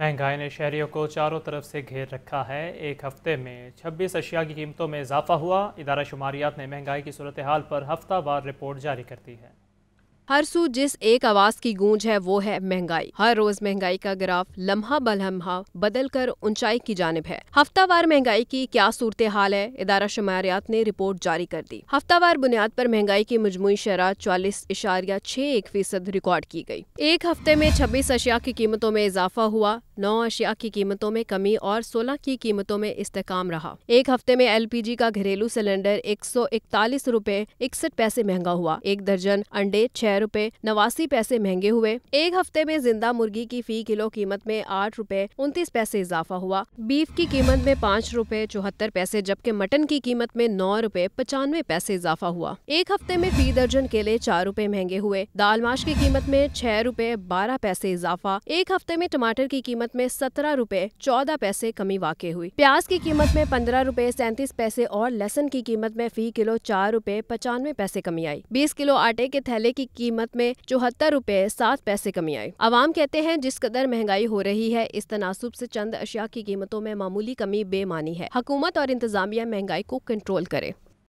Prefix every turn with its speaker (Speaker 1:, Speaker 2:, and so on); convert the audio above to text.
Speaker 1: महंगाई ने शहरियों को चारों तरफ से घेर रखा है एक हफ्ते में 26 अशिया की कीमतों में इजाफा हुआ इदारा शुमारियात ने महंगाई की सूरत हाल पर हफ्ता बार रिपोर्ट जारी कर दी है
Speaker 2: हर सू जिस एक आवाज की गूंज है वो है महंगाई हर रोज महंगाई का ग्राफ लम्हा बलम्हा बदल कर ऊंचाई की जानब है हफ्तावार महंगाई की क्या सूरत हाल है इदारा शुमारियात ने रिपोर्ट जारी कर दी हफ्तावार बुनियाद पर महंगाई की मजमू शराब चालीस इशारिया छह एक फीसद रिकॉर्ड की गई एक हफ्ते में छब्बीस अशिया की कीमतों में इजाफा हुआ नौ अशिया की कीमतों में कमी और सोलह की कीमतों में इस्तेकाम रहा एक हफ्ते में एल पी जी का घरेलू सिलेंडर एक सौ इकतालीस रूपए इकसठ पैसे महंगा हुआ एक दर्जन अंडे छह रुपए रूपए नवासी पैसे महंगे हुए एक हफ्ते में जिंदा मुर्गी की फी किलो कीमत में आठ रूपए उनतीस पैसे इजाफा हुआ बीफ की कीमत में पाँच रूपए चौहत्तर पैसे जबकि मटन की कीमत में नौ रूपए पचानवे पैसे इजाफा हुआ एक हफ्ते में फी दर्जन केले चार रूपए महंगे हुए दाल माश की कीमत में छह रूपए बारह पैसे इजाफा एक हफ्ते में टमाटर की कीमत में सत्रह रूपए चौदह पैसे कमी वाक़ हुई प्याज की कीमत में पंद्रह रूपए सैंतीस पैसे और लहसन की कीमत में फी किलो चार रूपए पचानवे पैसे कमी आई बीस किलो आटे के थैले की कीमत में चौहत्तर रूपए सात पैसे कमी आई आवाम कहते हैं जिस कदर महंगाई हो रही है इस तनासुब से चंद अशिया की कीमतों में मामूली कमी बेमानी है हकूमत और इंतजामिया महंगाई को कंट्रोल करे